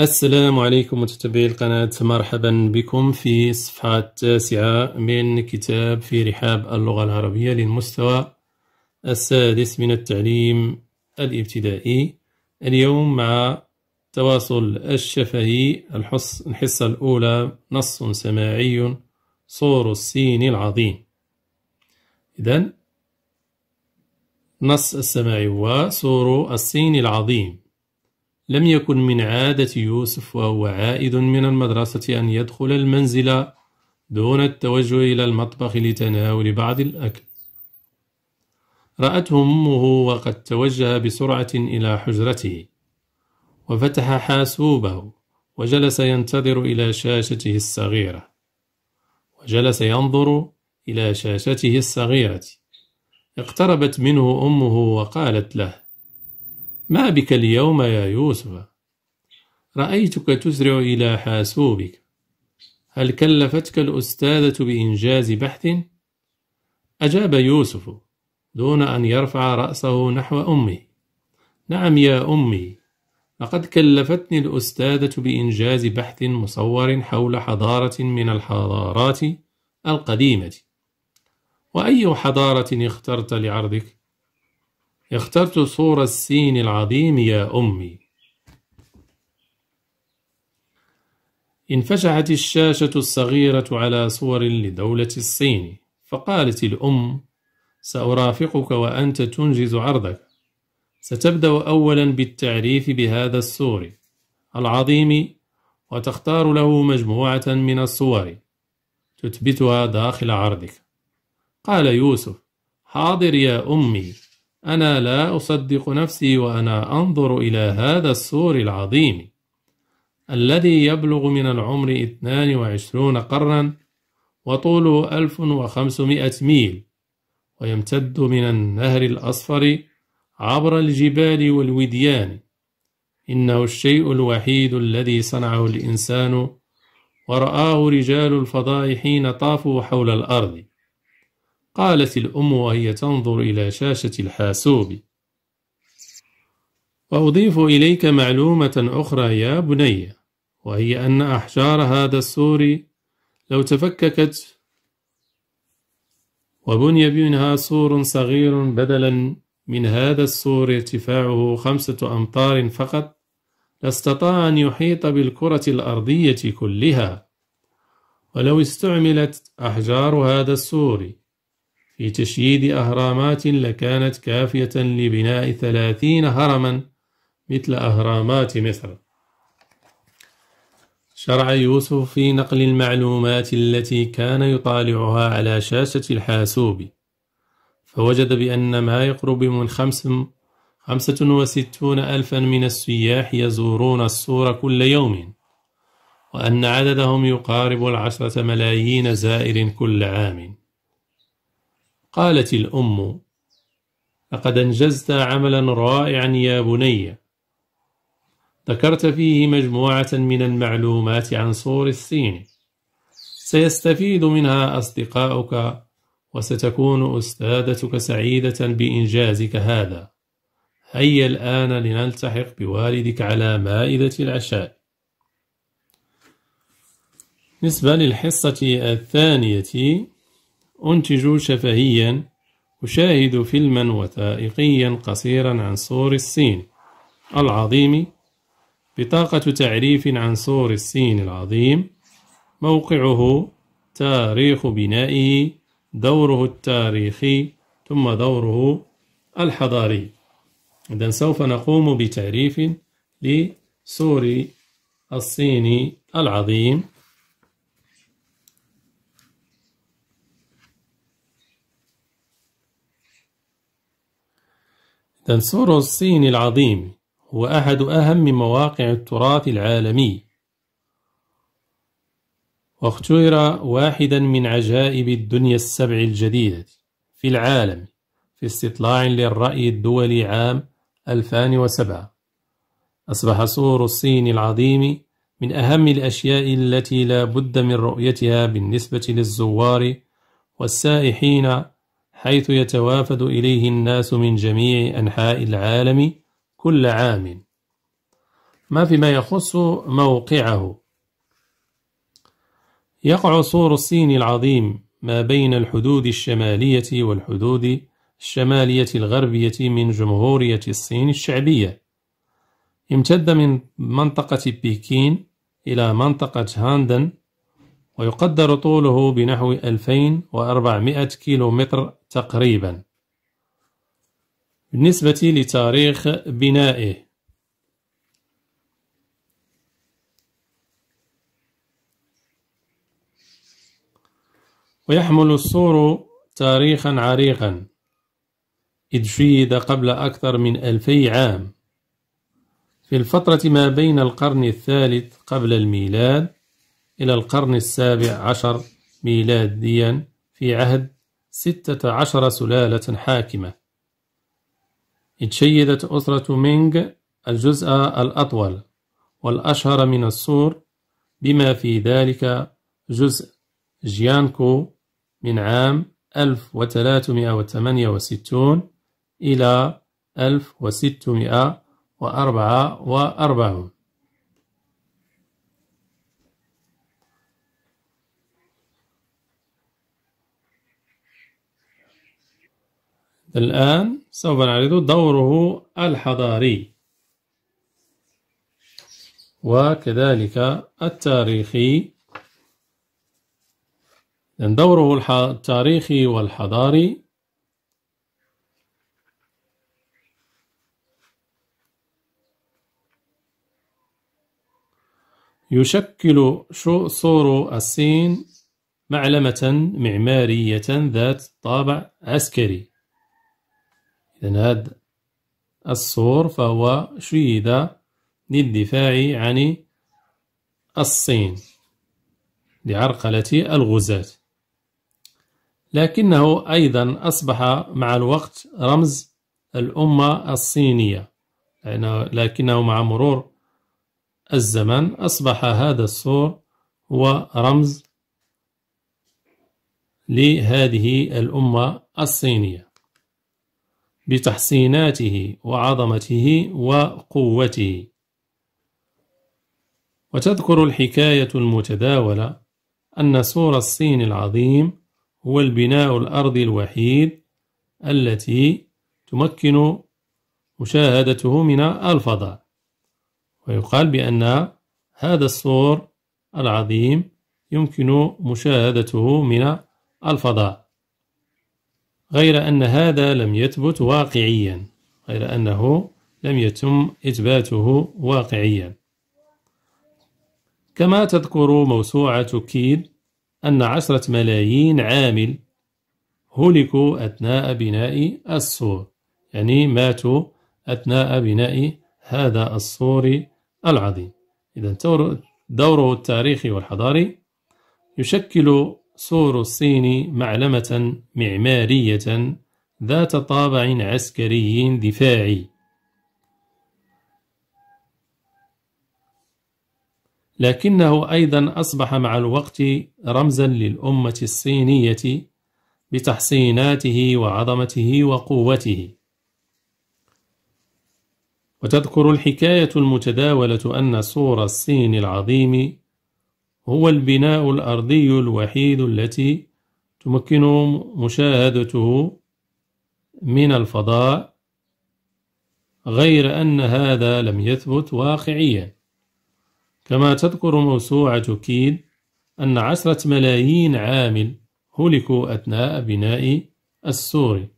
السلام عليكم متتبعي القناة مرحبا بكم في الصفحة التاسعة من كتاب في رحاب اللغة العربية للمستوى السادس من التعليم الابتدائي اليوم مع تواصل الشفهي الحصة الأولى نص سماعي صور السين العظيم إذا نص السماعي هو صور السين العظيم لم يكن من عادة يوسف وهو عائد من المدرسة أن يدخل المنزل دون التوجه إلى المطبخ لتناول بعض الأكل رأته أمه وقد توجه بسرعة إلى حجرته وفتح حاسوبه وجلس ينتظر إلى شاشته الصغيرة وجلس ينظر إلى شاشته الصغيرة اقتربت منه أمه وقالت له ما بك اليوم يا يوسف رأيتك تسرع إلى حاسوبك هل كلفتك الأستاذة بإنجاز بحث؟ أجاب يوسف دون أن يرفع رأسه نحو أمه نعم يا أمي لقد كلفتني الأستاذة بإنجاز بحث مصور حول حضارة من الحضارات القديمة وأي حضارة اخترت لعرضك؟ اخترت صور السين العظيم يا أمي انفتحت الشاشة الصغيرة على صور لدولة الصين فقالت الأم سأرافقك وأنت تنجز عرضك ستبدأ أولا بالتعريف بهذا السور العظيم وتختار له مجموعة من الصور تثبتها داخل عرضك قال يوسف حاضر يا أمي أنا لا أصدق نفسي وأنا أنظر إلى هذا السور العظيم الذي يبلغ من العمر 22 قرنا وطوله 1500 ميل ويمتد من النهر الأصفر عبر الجبال والوديان إنه الشيء الوحيد الذي صنعه الإنسان ورآه رجال الفضاء حين طافوا حول الأرض قالت الأم وهي تنظر إلى شاشة الحاسوب وأضيف إليك معلومة أخرى يا بني وهي أن أحجار هذا السور لو تفككت وبني منها سور صغير بدلا من هذا السور ارتفاعه خمسة أمتار فقط لاستطاع أن يحيط بالكرة الأرضية كلها ولو استعملت أحجار هذا السور في تشييد أهرامات لكانت كافية لبناء ثلاثين هرما مثل أهرامات مصر شرع يوسف في نقل المعلومات التي كان يطالعها على شاشة الحاسوب فوجد بأن ما يقرب من خمس خمسة وستون ألفا من السياح يزورون السور كل يوم وأن عددهم يقارب العشرة ملايين زائر كل عام قالت الأم لقد أنجزت عملا رائعا يا بني ذكرت فيه مجموعة من المعلومات عن صور الصين سيستفيد منها أصدقاؤك وستكون أستاذتك سعيدة بإنجازك هذا هيا الآن لنلتحق بوالدك على مائدة العشاء بالنسبة للحصة الثانية أنتج شفهيا أشاهد فيلما وثائقيا قصيرا عن سور الصين العظيم بطاقة تعريف عن سور الصين العظيم موقعه تاريخ بنائه دوره التاريخي ثم دوره الحضاري إذا سوف نقوم بتعريف لسور الصين العظيم تنسور الصين العظيم هو أحد أهم مواقع التراث العالمي واختير واحدا من عجائب الدنيا السبع الجديدة في العالم في استطلاع للرأي الدولي عام 2007 أصبح سور الصين العظيم من أهم الأشياء التي لا بد من رؤيتها بالنسبة للزوار والسائحين حيث يتوافد إليه الناس من جميع أنحاء العالم كل عام ما فيما يخص موقعه يقع سور الصين العظيم ما بين الحدود الشمالية والحدود الشمالية الغربية من جمهورية الصين الشعبية امتد من منطقة بكين إلى منطقة هاندن ويقدر طوله بنحو 2400 كيلومتر تقريبا بالنسبة لتاريخ بنائه ويحمل السور تاريخا عريقا إذ شيد قبل أكثر من ألفي عام في الفترة ما بين القرن الثالث قبل الميلاد إلى القرن السابع عشر ميلاديا في عهد ستة عشر سلالة حاكمة إذ شيدت أسرة مينغ الجزء الأطول والأشهر من السور بما في ذلك جزء جيانكو من عام 1368 إلى 1644 الآن سوف نعرض دوره الحضاري وكذلك التاريخي دوره التاريخي والحضاري يشكل صور الصين معلمة معمارية ذات طابع عسكري إذا هذا السور فهو شيد للدفاع عن الصين لعرقلة الغزاة لكنه أيضا أصبح مع الوقت رمز الأمة الصينية لكنه مع مرور الزمن أصبح هذا السور هو رمز لهذه الأمة الصينية بتحصيناته وعظمته وقوته وتذكر الحكاية المتداولة أن سور الصين العظيم هو البناء الأرضي الوحيد التي تمكن مشاهدته من الفضاء ويقال بأن هذا السور العظيم يمكن مشاهدته من الفضاء غير أن هذا لم يثبت واقعيا غير أنه لم يتم إثباته واقعيا كما تذكر موسوعة كيد أن عشرة ملايين عامل هلكوا أثناء بناء السور يعني ماتوا أثناء بناء هذا السور العظيم إذا دوره التاريخي والحضاري يشكل سور الصين معلمة معمارية ذات طابع عسكري دفاعي لكنه أيضا أصبح مع الوقت رمزا للأمة الصينية بتحصيناته وعظمته وقوته وتذكر الحكاية المتداولة أن سور الصين العظيم هو البناء الأرضي الوحيد التي تمكنهم مشاهدته من الفضاء غير أن هذا لم يثبت واقعيا كما تذكر موسوعة كيد أن عشرة ملايين عامل هلكوا أثناء بناء السور